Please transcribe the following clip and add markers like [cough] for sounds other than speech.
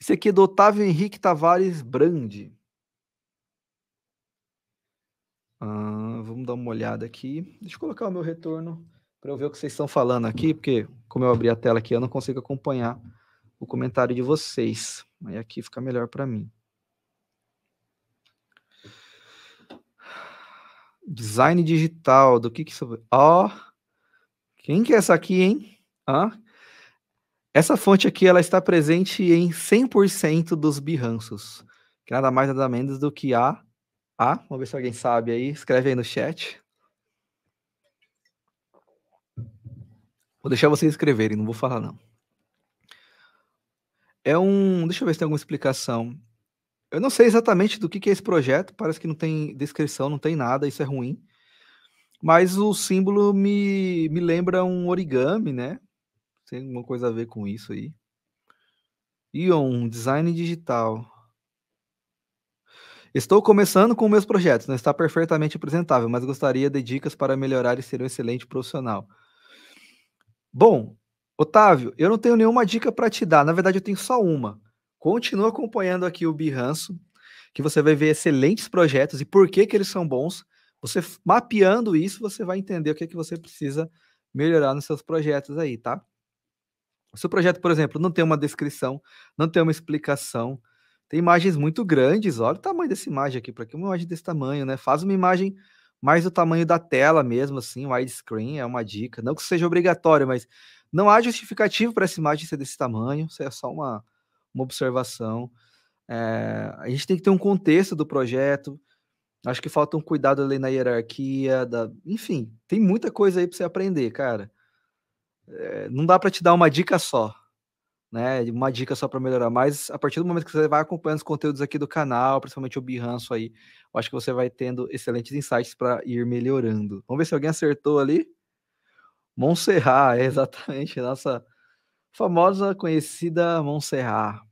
Esse aqui é do Otávio Henrique Tavares Brandi. Ah, vamos dar uma olhada aqui. Deixa eu colocar o meu retorno para eu ver o que vocês estão falando aqui, porque como eu abri a tela aqui, eu não consigo acompanhar o comentário de vocês. Aí aqui fica melhor para mim. Design digital, do que que isso... Ó, oh, quem que é essa aqui, hein? Ah, essa fonte aqui ela está presente em 100% dos birranços, que nada mais nada menos do que a a, vamos ver se alguém sabe aí, escreve aí no chat. Vou deixar vocês escreverem, não vou falar não. É um, deixa eu ver se tem alguma explicação. Eu não sei exatamente do que, que é esse projeto, parece que não tem descrição, não tem nada, isso é ruim. Mas o símbolo me, me lembra um origami, né? Tem alguma coisa a ver com isso aí? Ion, design digital. Estou começando com meus projetos, não né, está perfeitamente apresentável, mas gostaria de dicas para melhorar e ser um excelente profissional. Bom, Otávio, eu não tenho nenhuma dica para te dar, na verdade eu tenho só uma. Continua acompanhando aqui o Bihanço, que você vai ver excelentes projetos e por que, que eles são bons. Você mapeando isso, você vai entender o que, é que você precisa melhorar nos seus projetos aí, tá? Se o projeto, por exemplo, não tem uma descrição, não tem uma explicação, tem imagens muito grandes, olha o tamanho dessa imagem aqui, para que uma imagem desse tamanho, né? Faz uma imagem mais do tamanho da tela mesmo, assim, widescreen é uma dica. Não que seja obrigatório, mas não há justificativo para essa imagem ser desse tamanho, isso é só uma, uma observação. É, a gente tem que ter um contexto do projeto, acho que falta um cuidado ali na hierarquia, da, enfim, tem muita coisa aí para você aprender, cara. É, não dá para te dar uma dica só, né? Uma dica só para melhorar, mas a partir do momento que você vai acompanhando os conteúdos aqui do canal, principalmente o Birranço aí, eu acho que você vai tendo excelentes insights para ir melhorando. Vamos ver se alguém acertou ali. Montserrat, é [laughs] exatamente, nossa famosa conhecida Montserrat.